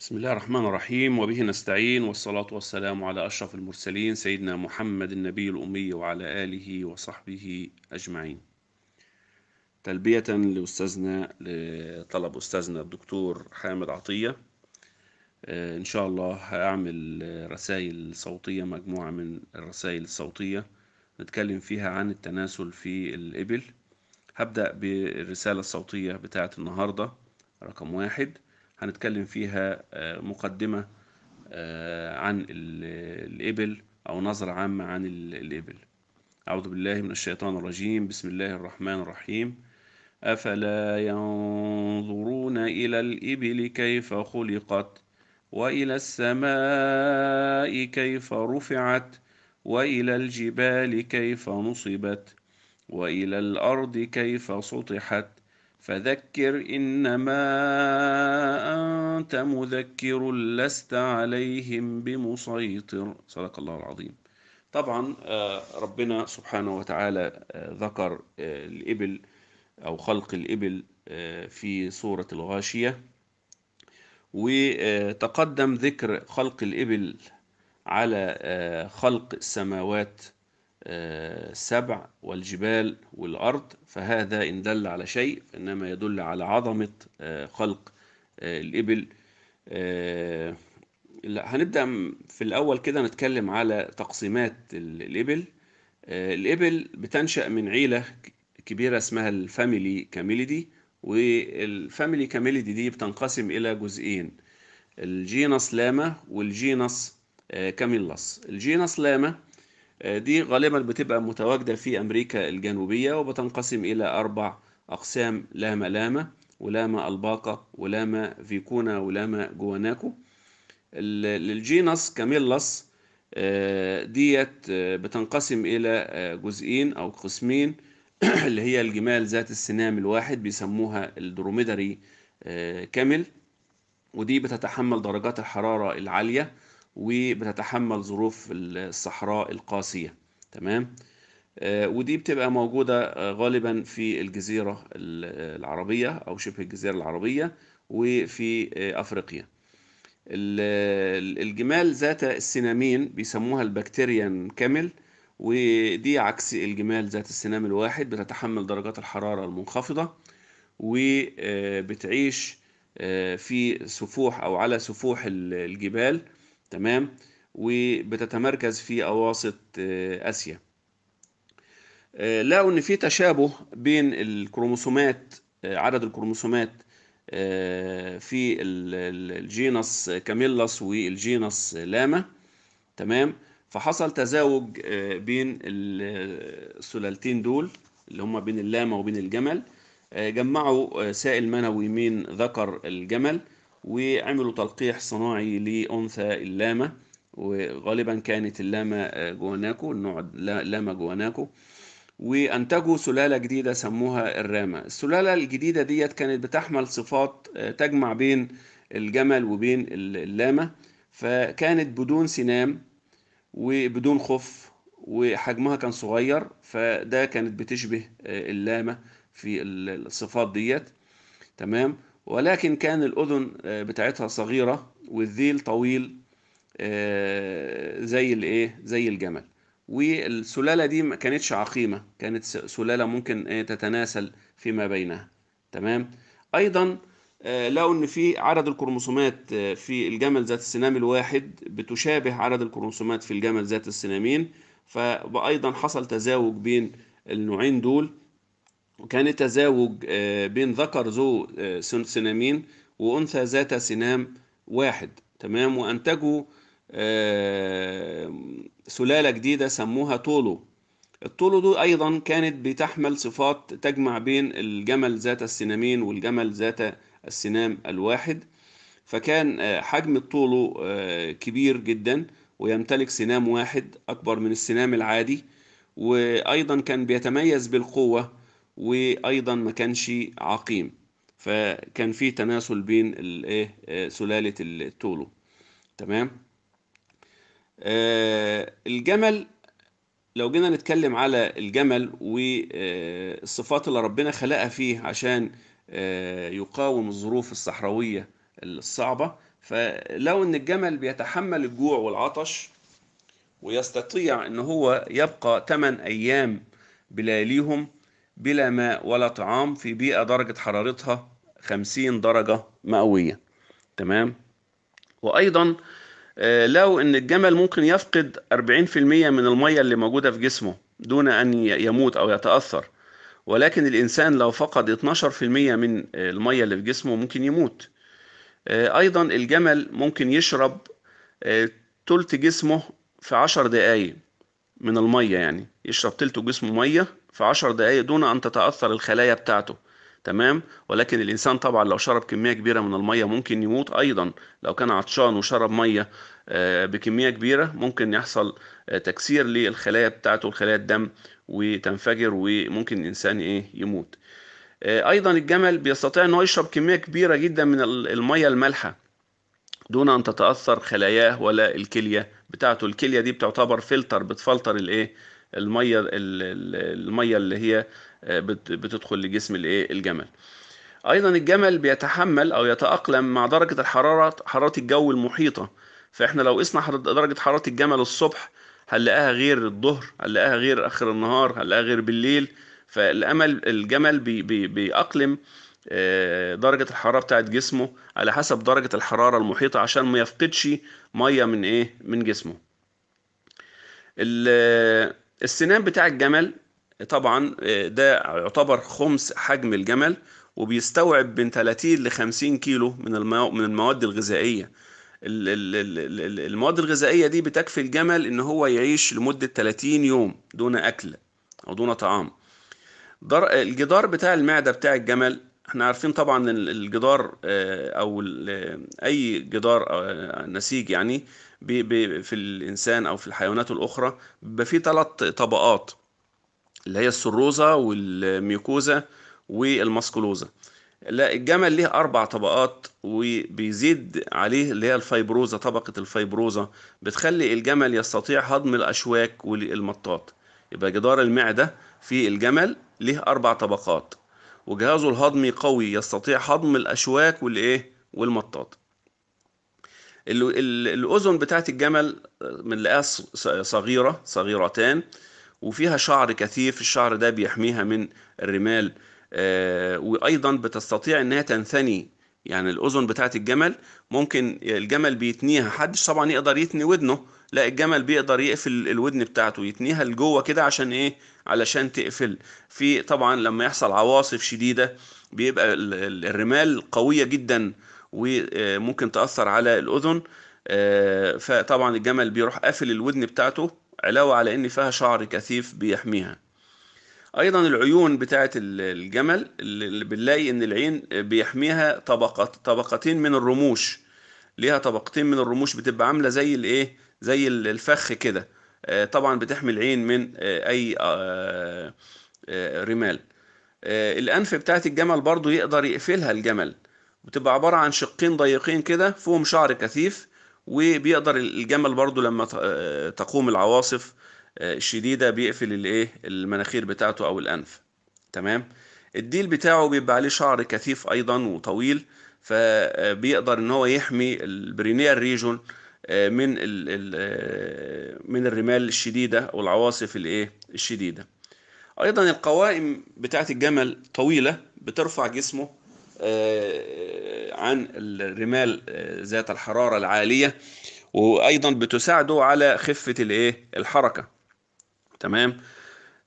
بسم الله الرحمن الرحيم وبه نستعين والصلاة والسلام على أشرف المرسلين سيدنا محمد النبي الأمي وعلى آله وصحبه أجمعين تلبية لأستاذنا لطلب أستاذنا الدكتور حامد عطية إن شاء الله هعمل رسائل صوتية مجموعة من الرسائل الصوتية نتكلم فيها عن التناسل في الإبل هبدأ بالرسالة الصوتية بتاعة النهاردة رقم واحد هنتكلم فيها آه، مقدمة آه، عن الإبل أو نظرة عامة عن الإبل أعوذ بالله من الشيطان الرجيم بسم الله الرحمن الرحيم أفلا ينظرون إلى الإبل كيف خلقت وإلى السماء كيف رفعت وإلى الجبال كيف نصبت وإلى الأرض كيف سطحت فذكر انما انت مذكر لست عليهم بمسيطر صدق الله العظيم طبعا آه، ربنا سبحانه وتعالى آه، ذكر آه، الابل او خلق الابل في سوره الغاشيه وتقدم ذكر خلق الابل على خلق السماوات السبع والجبال والأرض فهذا إن دل على شيء إنما يدل على عظمة آه، خلق آه، الإبل آه، هنبدأ في الأول كده نتكلم على تقسيمات الإبل الإبل بتنشأ من عيلة كبيرة اسمها الفاميلي كاميليدي والفاميلي كاميليدي دي بتنقسم إلى جزئين الجينس لاما والجينس كاميلاس الجينس لاما آه، دي غالبا بتبقى متواجدة في أمريكا الجنوبية وبتنقسم إلى أربع أقسام لاما لاما ولاما الباقة ولاما فيكونا ولاما جواناكو الجينس كاميلاس آه، ديت آه، بتنقسم إلى جزئين أو قسمين اللي هي الجمال ذات السنام الواحد بيسموها الدروميدري كامل ودي بتتحمل درجات الحرارة العالية وبتتحمل ظروف الصحراء القاسية تمام آه، ودي بتبقى موجودة آه، غالبا في الجزيرة العربية أو شبه الجزيرة العربية وفي آه، أفريقيا الجمال ذات السنامين بيسموها البكتيريان كامل ودي عكس الجمال ذات السنام الواحد بتتحمل درجات الحرارة المنخفضة وبتعيش في سفوح أو على سفوح الجبال تمام وبتتمركز في أواسط آه، آسيا آه، لقوا إن في تشابه بين الكروموسومات آه، عدد الكروموسومات في الجينس كاميلاس والجينس لاما تمام فحصل تزاوج بين السلالتين دول اللي هما بين اللاما وبين الجمل جمعوا سائل منوي من ذكر الجمل وعملوا تلقيح صناعي لأنثى اللامة وغالبا كانت اللامة آه، جواناكو النوع اللاما جواناكو وانتجوا سلالة جديدة سموها الرامة السلالة الجديدة ديت كانت بتحمل صفات آه، تجمع بين الجمل وبين اللامة فكانت بدون سنام وبدون خف وحجمها كان صغير فده كانت بتشبه آه، اللامة في الصفات ديت تمام ولكن كان الأذن آه، بتاعتها صغيرة والذيل طويل آه، زي الايه زي الجمل والسلالة دي ما كانتش عقيمة كانت سلالة ممكن إيه؟ تتناسل فيما بينها تمام أيضا آه، لقوا إن في عدد الكروموسومات في الجمل ذات السنام الواحد بتشابه عدد الكروموسومات في الجمل ذات السنامين فأيضا حصل تزاوج بين النوعين دول كان تزاوج آه، بين ذكر ذو آه، سنامين وأنثى ذات سنام واحد تمام وأنتجوا آه، سلالة جديدة سموها طولو الطولو دو أيضا كانت بتحمل صفات تجمع بين الجمل ذات السنامين والجمل ذات السنام الواحد فكان حجم الطولو كبير جدا ويمتلك سنام واحد أكبر من السنام العادي وأيضا كان بيتميز بالقوة وايضا ما كانش عقيم فكان في تناسل بين الايه آه، سلاله التولو تمام آه الجمل لو جينا نتكلم على الجمل والصفات آه، اللي ربنا خلقها فيه عشان آه، يقاوم الظروف الصحراوية الصعبة فلو ان الجمل بيتحمل الجوع والعطش ويستطيع ان هو يبقى 8 ايام بلياليهم بلا ماء ولا طعام في بيئة درجة حرارتها 50 درجة مئوية تمام وأيضا آه، لو ان الجمل ممكن يفقد 40% من المية اللي موجودة في جسمه دون ان يموت او يتأثر ولكن الانسان لو فقد 12% من آه، المية اللي في جسمه ممكن يموت آه، ايضا الجمل ممكن يشرب تلت جسمه في 10 دقايق من المية يعني يشرب تلته جسمه مية في عشر دقايق دون أن تتأثر الخلايا بتاعته تمام ولكن الإنسان طبعا لو شرب كمية كبيرة من المية ممكن يموت أيضا لو كان عطشان وشرب مية آه، بكمية كبيرة ممكن يحصل آه، تكسير للخلايا بتاعته وخلايا الدم وتنفجر وممكن الإنسان إيه يموت آه، أيضا الجمل بيستطيع أنه يشرب كمية كبيرة جدا من المية المالحة دون ان تتاثر خلاياه ولا الكليه بتاعته الكليه دي بتعتبر فلتر بتفلتر الايه الميه الميه اللي هي آه، بتدخل لجسم الايه الجمل ايضا الجمل بيتحمل او يتاقلم مع درجه الحراره حراره الجو المحيطه فاحنا لو قسنا درجه حراره الجمل الصبح هنلاقيها غير الظهر هنلاقيها غير اخر النهار هنلاقيها غير بالليل فالامل الجمل بي بي بيأقلم آه، درجة الحرارة بتاعت جسمه على حسب درجة الحرارة المحيطة عشان ما يفقدش مية من ايه من جسمه آه، السنان بتاع الجمل طبعا آه، ده يعتبر خمس حجم الجمل وبيستوعب من 30 ل 50 كيلو من من المواد الغذائيه المواد الغذائيه دي بتكفي الجمل ان هو يعيش لمده 30 يوم دون اكل او دون طعام الجدار بتاع المعده بتاع الجمل احنا عارفين طبعا الجدار آه، او آه، اي جدار آه، نسيج يعني بي بي في الانسان او في الحيوانات الاخرى بيبقى فيه ثلاث طبقات اللي هي السروزه والميوكوزا والماسكولوزا لا الجمل ليه اربع طبقات وبيزيد عليه اللي هي الفيبروزا طبقه الفيبروزا بتخلي الجمل يستطيع هضم الاشواك والمطاط يبقى جدار المعده في الجمل ليه اربع طبقات وجهازه الهضمي قوي يستطيع هضم الاشواك والايه والمطاط الاذن بتاعت الجمل بنلاقيها آه، صغيره صغيرتان وفيها شعر كثيف الشعر ده بيحميها من الرمال آه، وايضا بتستطيع انها تنثني يعني الاذن بتاعه الجمل ممكن الجمل بيتنيها حدش طبعا يقدر يتني ودنه لا الجمل بيقدر يقفل الودن بتاعته يتنيها لجوه كده عشان ايه علشان تقفل في طبعا لما يحصل عواصف شديده بيبقى الرمال قويه جدا وممكن تاثر على الاذن آه، فطبعا الجمل بيروح قافل الودن بتاعته علاوه على ان فيها شعر كثيف بيحميها ايضا العيون بتاعه الجمل اللي بنلاقي ان العين بيحميها طبقات طبقتين من الرموش ليها طبقتين من الرموش بتبقى عامله زي الايه زي الفخ كده آه، طبعا بتحمي العين من آه، اي آه، رمال الانف بتاعه الجمل برضو يقدر يقفلها الجمل بتبقى عباره عن شقين ضيقين كده فيهم شعر كثيف وبيقدر الجمل برضو لما تقوم العواصف آه، شديدة بيقفل الايه المناخير بتاعته او الانف تمام الديل بتاعه بيبقى عليه شعر كثيف ايضا وطويل فبيقدر آه، ان هو يحمي البرينير ريجون آه، من من الرمال الشديده او العواصف الايه الشديده ايضا القوائم بتاعه الجمل طويله بترفع جسمه عن الرمال ذات الحراره العاليه وايضا بتساعده على خفه الايه الحركه تمام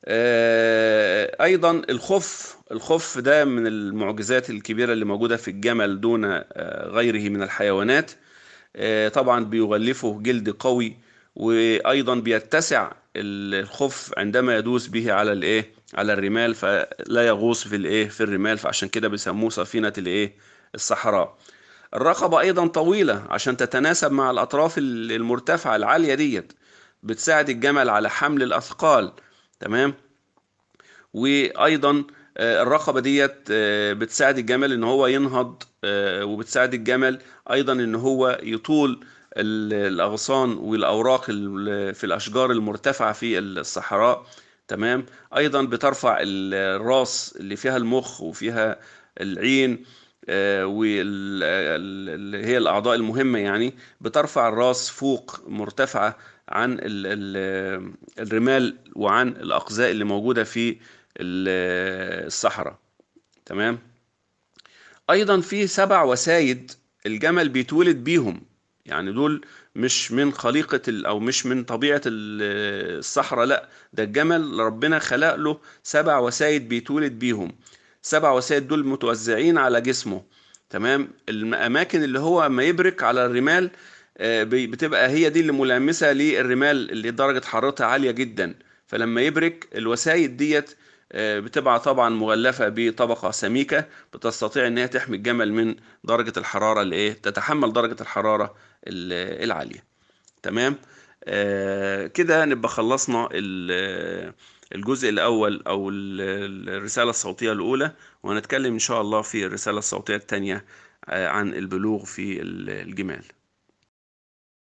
آه، ايضا الخف الخف ده من المعجزات الكبيره اللي موجوده في الجمل دون آه، غيره من الحيوانات آه، طبعا بيغلفه جلد قوي وايضا بيتسع الخف عندما يدوس به على الايه على الرمال فلا يغوص في الايه في الرمال فعشان كده بيسموه سفينه الايه الصحراء الرقبه ايضا طويله عشان تتناسب مع الاطراف المرتفعه العاليه ديت بتساعد الجمل على حمل الاثقال تمام وايضا آه، الرقبه ديت آه، بتساعد الجمل ان هو ينهض آه، وبتساعد الجمل ايضا ان هو يطول الاغصان والاوراق في الاشجار المرتفعه في الصحراء تمام ايضا بترفع الراس اللي فيها المخ وفيها العين واللي هي الاعضاء المهمه يعني بترفع الراس فوق مرتفعه عن ال ال الرمال وعن الأقزاء اللي موجودة في الصحراء تمام أيضا في سبع وسايد الجمل بيتولد بيهم يعني دول مش من خليقة أو مش من طبيعة الصحراء لا ده الجمل ربنا خلق له سبع وسايد بيتولد بيهم سبع وسائد دول متوزعين على جسمه تمام الاماكن اللي هو ما يبرك على الرمال آه، بتبقى هي دي اللي ملامسه للرمال اللي درجه حرارتها عاليه جدا فلما يبرك الوسائد ديت آه، بتبقى طبعا مغلفه بطبقه سميكه بتستطيع ان هي تحمي الجمل من درجه الحراره اللي ايه تتحمل درجه الحراره العاليه تمام آه كده نبقى خلصنا الجزء الاول او الرساله الصوتيه الاولى وهنتكلم ان شاء الله في الرساله الصوتيه الثانيه آه، عن البلوغ في الجمال